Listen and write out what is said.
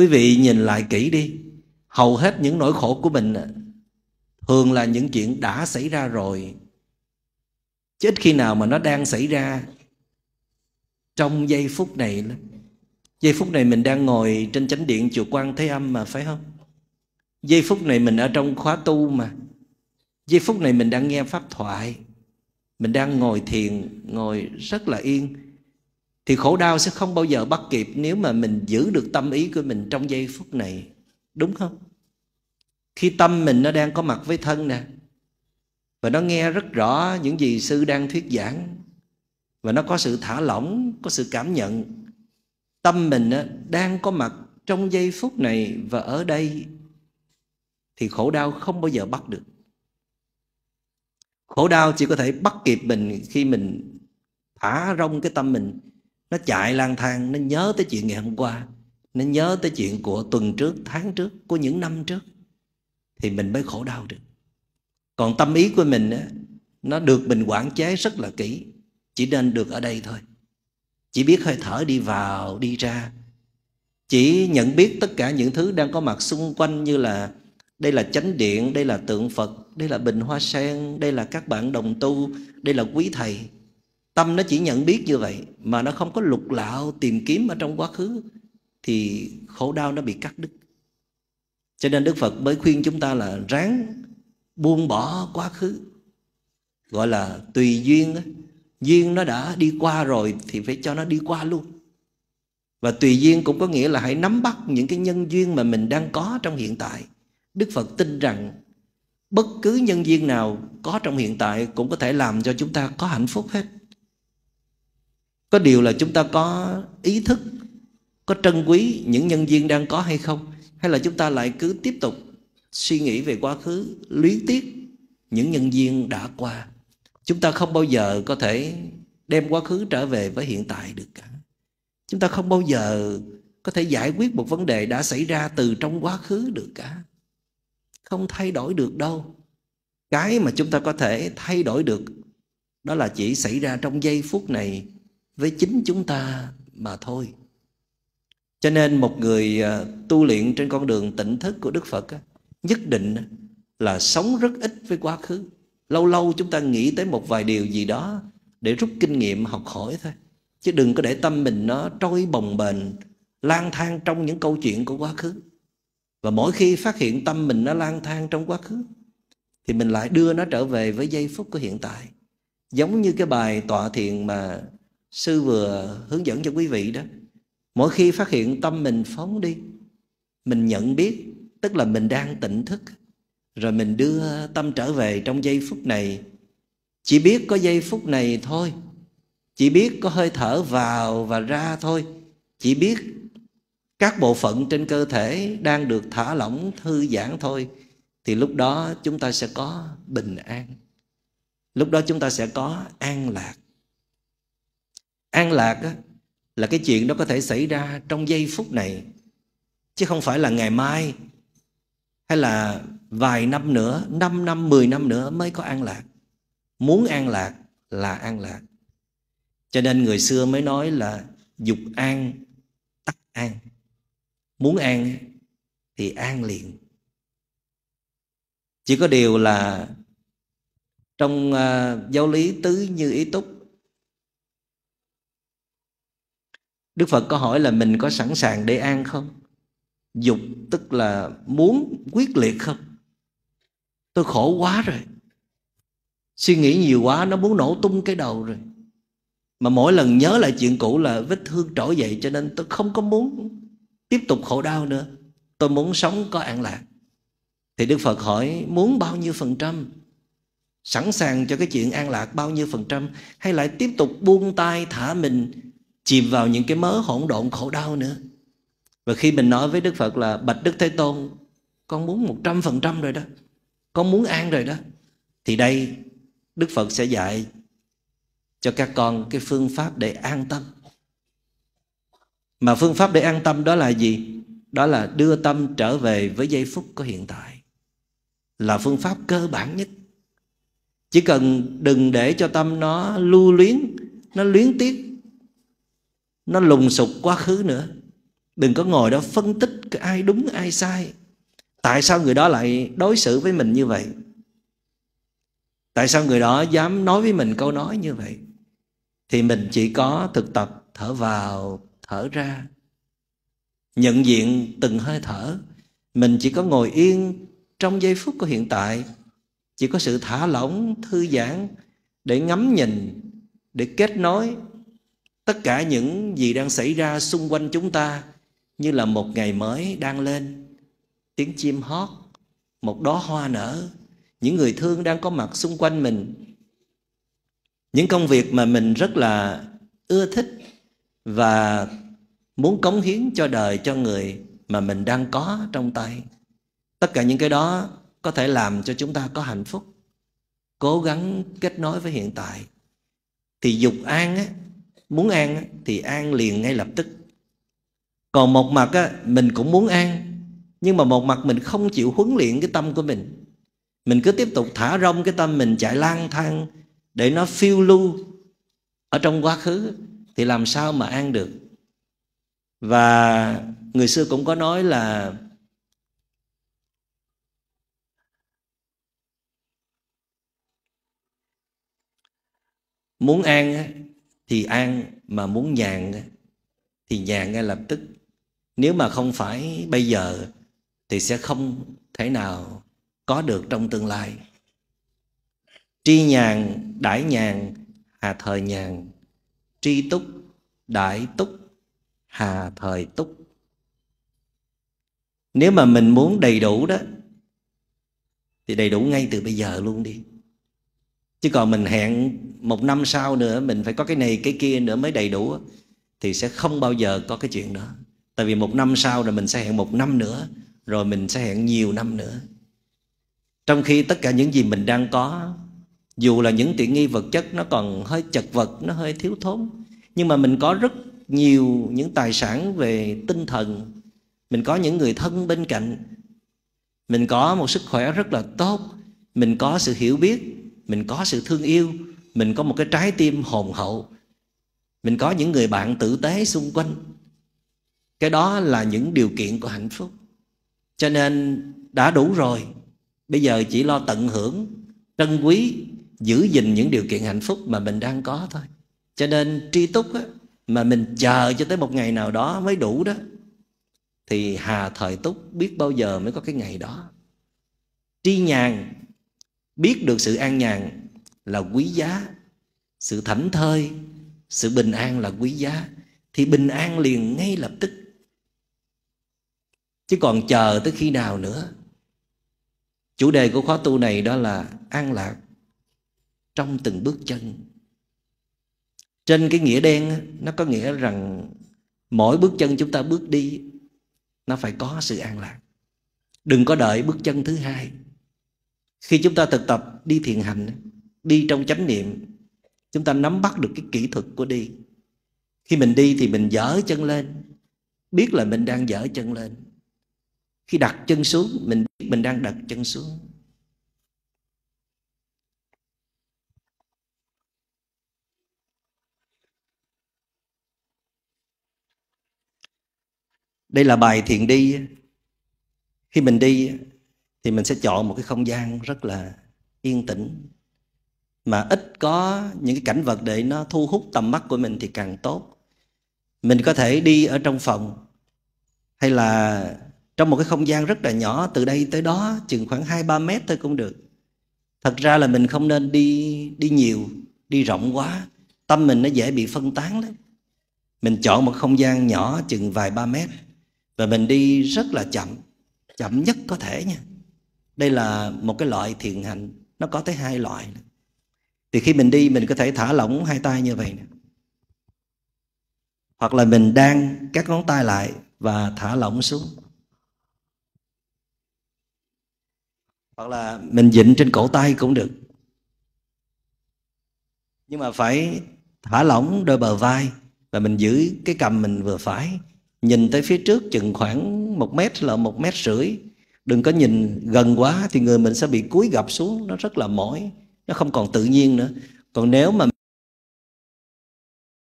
quý vị nhìn lại kỹ đi hầu hết những nỗi khổ của mình thường là những chuyện đã xảy ra rồi chết khi nào mà nó đang xảy ra trong giây phút này giây phút này mình đang ngồi trên chánh điện chùa quan thế âm mà phải không giây phút này mình ở trong khóa tu mà giây phút này mình đang nghe pháp thoại mình đang ngồi thiền ngồi rất là yên thì khổ đau sẽ không bao giờ bắt kịp nếu mà mình giữ được tâm ý của mình trong giây phút này đúng không khi tâm mình nó đang có mặt với thân nè và nó nghe rất rõ những gì sư đang thuyết giảng và nó có sự thả lỏng có sự cảm nhận tâm mình đang có mặt trong giây phút này và ở đây thì khổ đau không bao giờ bắt được khổ đau chỉ có thể bắt kịp mình khi mình thả rong cái tâm mình nó chạy lang thang nó nhớ tới chuyện ngày hôm qua nó nhớ tới chuyện của tuần trước tháng trước của những năm trước thì mình mới khổ đau được còn tâm ý của mình nó được mình quản chế rất là kỹ chỉ nên được ở đây thôi chỉ biết hơi thở đi vào đi ra chỉ nhận biết tất cả những thứ đang có mặt xung quanh như là đây là chánh điện đây là tượng phật đây là bình hoa sen đây là các bạn đồng tu đây là quý thầy tâm nó chỉ nhận biết như vậy mà nó không có lục lạo tìm kiếm ở trong quá khứ thì khổ đau nó bị cắt đứt cho nên đức phật mới khuyên chúng ta là ráng buông bỏ quá khứ gọi là tùy duyên duyên nó đã đi qua rồi thì phải cho nó đi qua luôn và tùy duyên cũng có nghĩa là hãy nắm bắt những cái nhân duyên mà mình đang có trong hiện tại đức phật tin rằng bất cứ nhân duyên nào có trong hiện tại cũng có thể làm cho chúng ta có hạnh phúc hết có điều là chúng ta có ý thức có trân quý những nhân viên đang có hay không hay là chúng ta lại cứ tiếp tục suy nghĩ về quá khứ luyến tiếc những nhân viên đã qua chúng ta không bao giờ có thể đem quá khứ trở về với hiện tại được cả chúng ta không bao giờ có thể giải quyết một vấn đề đã xảy ra từ trong quá khứ được cả không thay đổi được đâu cái mà chúng ta có thể thay đổi được đó là chỉ xảy ra trong giây phút này với chính chúng ta mà thôi cho nên một người à, tu luyện trên con đường tỉnh thức của đức phật nhất định là sống rất ít với quá khứ lâu lâu chúng ta nghĩ tới một vài điều gì đó để rút kinh nghiệm học hỏi thôi chứ đừng có để tâm mình nó trôi bồng bềnh lang thang trong những câu chuyện của quá khứ và mỗi khi phát hiện tâm mình nó lang thang trong quá khứ thì mình lại đưa nó trở về với giây phút của hiện tại giống như cái bài tọa thiền mà sư vừa hướng dẫn cho quý vị đó mỗi khi phát hiện tâm mình phóng đi mình nhận biết tức là mình đang tỉnh thức rồi mình đưa tâm trở về trong giây phút này chỉ biết có giây phút này thôi chỉ biết có hơi thở vào và ra thôi chỉ biết các bộ phận trên cơ thể đang được thả lỏng thư giãn thôi thì lúc đó chúng ta sẽ có bình an lúc đó chúng ta sẽ có an lạc an lạc là cái chuyện đó có thể xảy ra trong giây phút này chứ không phải là ngày mai hay là vài năm nữa, năm năm, mười năm nữa mới có an lạc. Muốn an lạc là an lạc. Cho nên người xưa mới nói là dục an tắc an. Muốn an thì an liền. Chỉ có điều là trong uh, giáo lý tứ như ý túc Đức Phật có hỏi là mình có sẵn sàng để an không? Dục tức là muốn quyết liệt không? Tôi khổ quá rồi. Suy nghĩ nhiều quá nó muốn nổ tung cái đầu rồi. Mà mỗi lần nhớ lại chuyện cũ là vết thương trỗi dậy cho nên tôi không có muốn tiếp tục khổ đau nữa. Tôi muốn sống có an lạc. Thì Đức Phật hỏi muốn bao nhiêu phần trăm? Sẵn sàng cho cái chuyện an lạc bao nhiêu phần trăm? Hay lại tiếp tục buông tay thả mình chìm vào những cái mớ hỗn độn khổ đau nữa và khi mình nói với Đức Phật là Bạch Đức Thế Tôn Con muốn một trăm phần trăm rồi đó Con muốn an rồi đó Thì đây Đức Phật sẽ dạy cho các con cái phương pháp để an tâm Mà phương pháp để an tâm đó là gì? Đó là đưa tâm trở về với giây phút của hiện tại Là phương pháp cơ bản nhất Chỉ cần đừng để cho tâm nó lưu luyến Nó luyến tiếc nó lùng sục quá khứ nữa đừng có ngồi đó phân tích cái ai đúng ai sai tại sao người đó lại đối xử với mình như vậy tại sao người đó dám nói với mình câu nói như vậy thì mình chỉ có thực tập thở vào thở ra nhận diện từng hơi thở mình chỉ có ngồi yên trong giây phút của hiện tại chỉ có sự thả lỏng thư giãn để ngắm nhìn để kết nối tất cả những gì đang xảy ra xung quanh chúng ta như là một ngày mới đang lên tiếng chim hót một đóa hoa nở những người thương đang có mặt xung quanh mình những công việc mà mình rất là ưa thích và muốn cống hiến cho đời cho người mà mình đang có trong tay tất cả những cái đó có thể làm cho chúng ta có hạnh phúc cố gắng kết nối với hiện tại thì dục an á, muốn an thì an liền ngay lập tức còn một mặt á, mình cũng muốn an nhưng mà một mặt mình không chịu huấn luyện cái tâm của mình mình cứ tiếp tục thả rong cái tâm mình chạy lang thang để nó phiêu lưu ở trong quá khứ thì làm sao mà an được và người xưa cũng có nói là muốn an thì an mà muốn nhàn thì nhàn ngay lập tức nếu mà không phải bây giờ thì sẽ không thể nào có được trong tương lai tri nhàn đãi nhàn hà thời nhàn tri túc đại túc hà thời túc nếu mà mình muốn đầy đủ đó thì đầy đủ ngay từ bây giờ luôn đi chứ còn mình hẹn một năm sau nữa mình phải có cái này cái kia nữa mới đầy đủ thì sẽ không bao giờ có cái chuyện đó tại vì một năm sau rồi mình sẽ hẹn một năm nữa rồi mình sẽ hẹn nhiều năm nữa trong khi tất cả những gì mình đang có dù là những tiện nghi vật chất nó còn hơi chật vật nó hơi thiếu thốn nhưng mà mình có rất nhiều những tài sản về tinh thần mình có những người thân bên cạnh mình có một sức khỏe rất là tốt mình có sự hiểu biết mình có sự thương yêu mình có một cái trái tim hồn hậu mình có những người bạn tử tế xung quanh cái đó là những điều kiện của hạnh phúc cho nên đã đủ rồi bây giờ chỉ lo tận hưởng trân quý giữ gìn những điều kiện hạnh phúc mà mình đang có thôi cho nên tri túc á, mà mình chờ cho tới một ngày nào đó mới đủ đó thì hà thời túc biết bao giờ mới có cái ngày đó tri nhàn biết được sự an nhàn là quý giá sự thảnh thơi sự bình an là quý giá thì bình an liền ngay lập tức chứ còn chờ tới khi nào nữa chủ đề của khóa tu này đó là an lạc trong từng bước chân trên cái nghĩa đen nó có nghĩa rằng mỗi bước chân chúng ta bước đi nó phải có sự an lạc đừng có đợi bước chân thứ hai khi chúng ta thực tập đi thiền hành đi trong chánh niệm chúng ta nắm bắt được cái kỹ thuật của đi khi mình đi thì mình dở chân lên biết là mình đang dở chân lên khi đặt chân xuống mình biết mình đang đặt chân xuống đây là bài thiền đi khi mình đi thì mình sẽ chọn một cái không gian rất là yên tĩnh mà ít có những cái cảnh vật để nó thu hút tầm mắt của mình thì càng tốt mình có thể đi ở trong phòng hay là trong một cái không gian rất là nhỏ từ đây tới đó chừng khoảng hai ba mét thôi cũng được. Thật ra là mình không nên đi đi nhiều, đi rộng quá, tâm mình nó dễ bị phân tán lắm. Mình chọn một không gian nhỏ chừng vài ba mét và mình đi rất là chậm, chậm nhất có thể nha đây là một cái loại thiền hạnh nó có tới hai loại thì khi mình đi mình có thể thả lỏng hai tay như vậy hoặc là mình đang các ngón tay lại và thả lỏng xuống hoặc là mình dịnh trên cổ tay cũng được nhưng mà phải thả lỏng đôi bờ vai và mình giữ cái cầm mình vừa phải nhìn tới phía trước chừng khoảng một mét là một mét rưỡi đừng có nhìn gần quá thì người mình sẽ bị cúi gập xuống nó rất là mỏi nó không còn tự nhiên nữa còn nếu mà